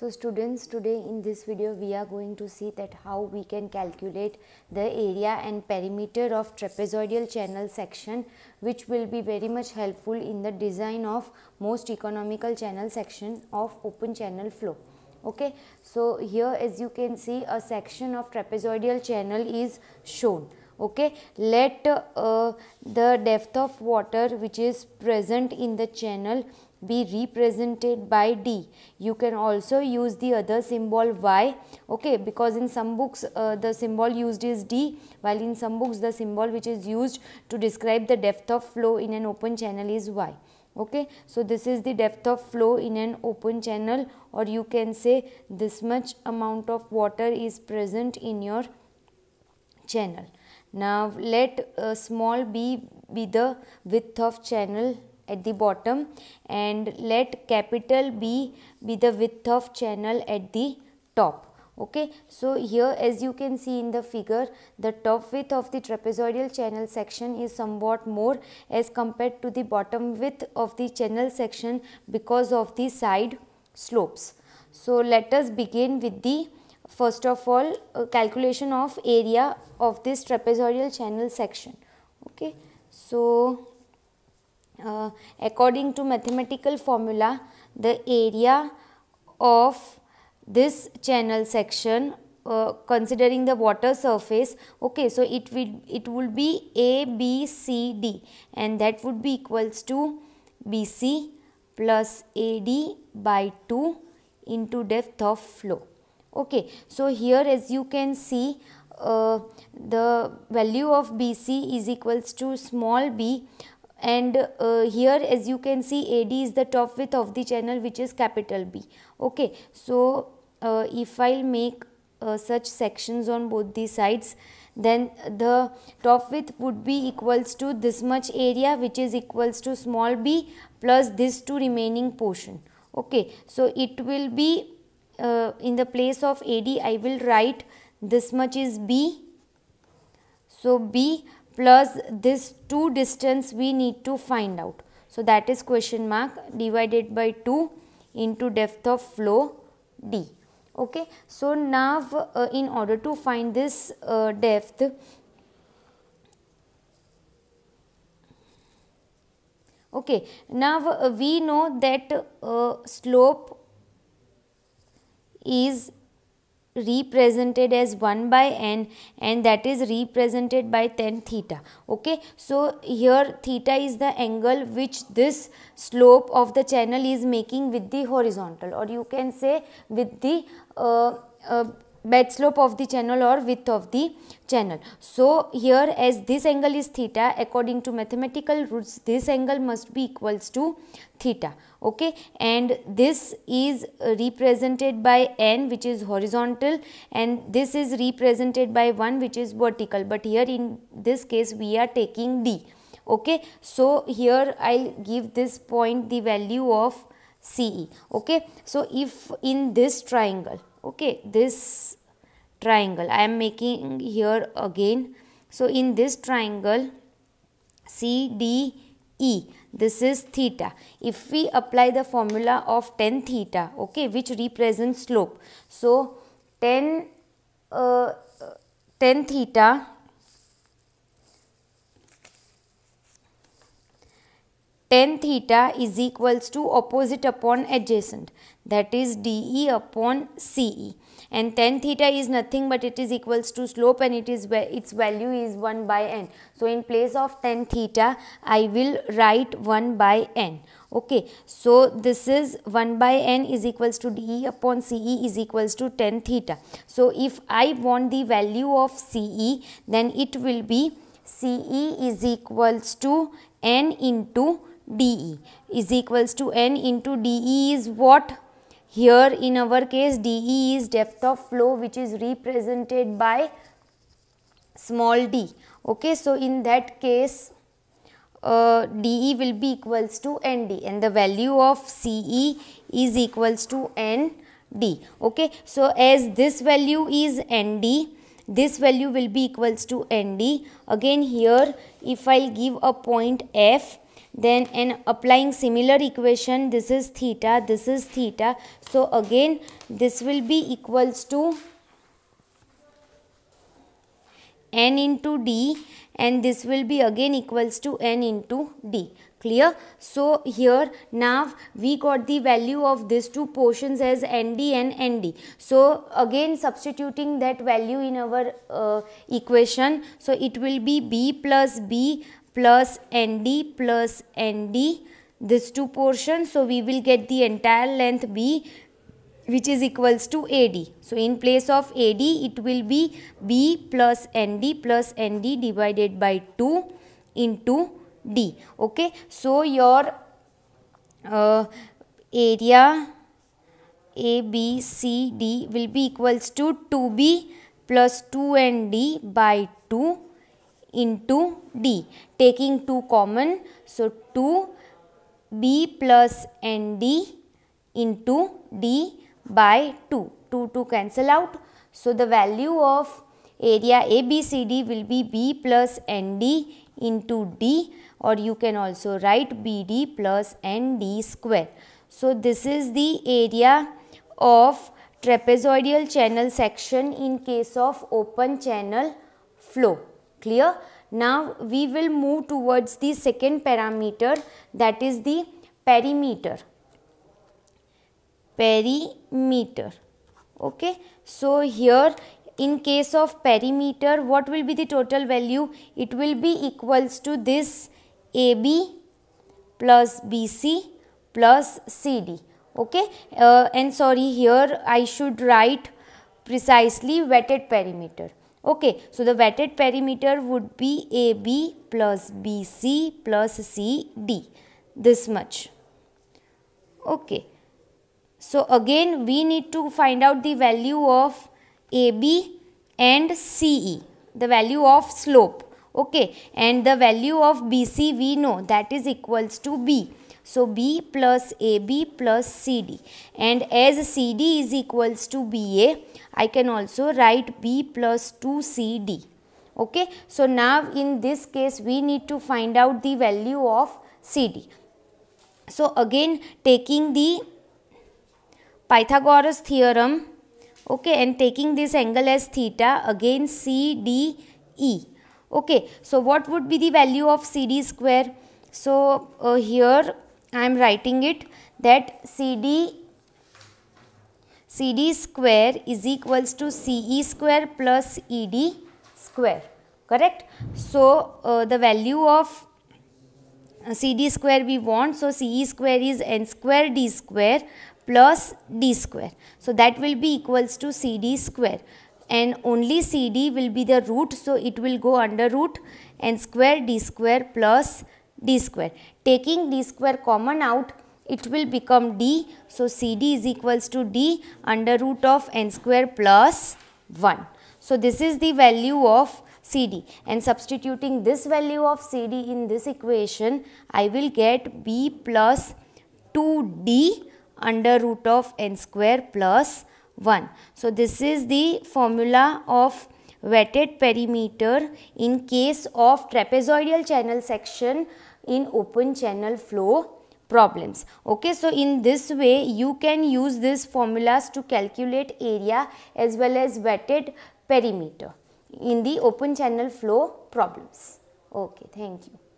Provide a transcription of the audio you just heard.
So students today in this video we are going to see that how we can calculate the area and perimeter of trapezoidal channel section which will be very much helpful in the design of most economical channel section of open channel flow. Okay, so here as you can see a section of trapezoidal channel is shown okay let uh, the depth of water which is present in the channel be represented by D. You can also use the other symbol Y okay because in some books uh, the symbol used is D while in some books the symbol which is used to describe the depth of flow in an open channel is Y okay. So, this is the depth of flow in an open channel or you can say this much amount of water is present in your channel. Now, let a small b be the width of channel at the bottom and let capital B be the width of channel at the top okay so here as you can see in the figure the top width of the trapezoidal channel section is somewhat more as compared to the bottom width of the channel section because of the side slopes so let us begin with the first of all uh, calculation of area of this trapezoidal channel section okay so uh, according to mathematical formula the area of this channel section uh, considering the water surface okay so it will it will be a b c d and that would be equals to b c plus a d by 2 into depth of flow okay so here as you can see uh, the value of bc is equals to small b and uh, here as you can see AD is the top width of the channel which is capital B okay so uh, if I'll make uh, such sections on both the sides then the top width would be equals to this much area which is equals to small b plus this two remaining portion okay so it will be uh, in the place of AD I will write this much is B so B plus this 2 distance we need to find out. So that is question mark divided by 2 into depth of flow D. Okay. So now uh, in order to find this uh, depth, okay, now uh, we know that uh, slope is represented as 1 by n and that is represented by tan theta okay so here theta is the angle which this slope of the channel is making with the horizontal or you can say with the uh, uh, bed slope of the channel or width of the channel. So, here as this angle is theta according to mathematical rules this angle must be equals to theta okay and this is represented by n which is horizontal and this is represented by 1 which is vertical but here in this case we are taking d okay. So, here I will give this point the value of CE okay. So, if in this triangle okay this triangle I am making here again so in this triangle CDE this is theta if we apply the formula of 10 theta okay which represents slope so 10 uh, 10 theta tan theta is equals to opposite upon adjacent that is DE upon CE and tan theta is nothing but it is equals to slope and it is its value is 1 by n. So, in place of tan theta I will write 1 by n okay so this is 1 by n is equals to de upon ce is equals to 10 theta so if i want the value of ce then it will be ce is equals to n into DE is equals to N into DE is what? Here in our case DE is depth of flow which is represented by small d. Okay, so in that case uh, DE will be equals to ND and the value of CE is equals to ND. Okay, so as this value is ND, this value will be equals to ND. Again here if I give a point F, then and applying similar equation this is theta this is theta so again this will be equals to n into d and this will be again equals to n into d clear so here now we got the value of these two portions as nd and nd so again substituting that value in our uh, equation so it will be b plus b plus ND plus ND this two portions so we will get the entire length B which is equals to AD. So in place of AD it will be B plus ND plus ND divided by 2 into D. Okay. So your uh, area A, B, C, D will be equals to 2B plus 2ND by 2 into D. Taking 2 common, so 2B plus ND into D by 2. 2 to cancel out. So the value of area ABCD will be B plus ND into D or you can also write BD plus ND square. So this is the area of trapezoidal channel section in case of open channel flow. Clear? Now we will move towards the second parameter that is the perimeter. Perimeter. Okay. So here in case of perimeter what will be the total value? It will be equals to this AB plus BC plus CD. Okay. Uh, and sorry here I should write precisely wetted perimeter. Okay, so the wetted perimeter would be AB plus BC plus CD, this much. Okay, so again we need to find out the value of AB and CE, the value of slope. Okay, and the value of BC we know that is equals to B. So B plus AB plus CD and as CD is equals to BA, I can also write B plus 2CD. Okay, so now in this case we need to find out the value of CD. So again taking the Pythagoras theorem okay and taking this angle as theta again CDE. Okay, so what would be the value of CD square? So uh, here I am writing it that CD CD square is equals to CE square plus ED square correct so uh, the value of uh, CD square we want so CE square is N square D square plus D square so that will be equals to CD square and only CD will be the root so it will go under root N square D square plus d square. Taking d square common out, it will become d. So, CD is equals to d under root of n square plus 1. So, this is the value of CD and substituting this value of CD in this equation, I will get b plus 2d under root of n square plus 1. So, this is the formula of wetted perimeter in case of trapezoidal channel section in open channel flow problems okay so in this way you can use these formulas to calculate area as well as wetted perimeter in the open channel flow problems okay thank you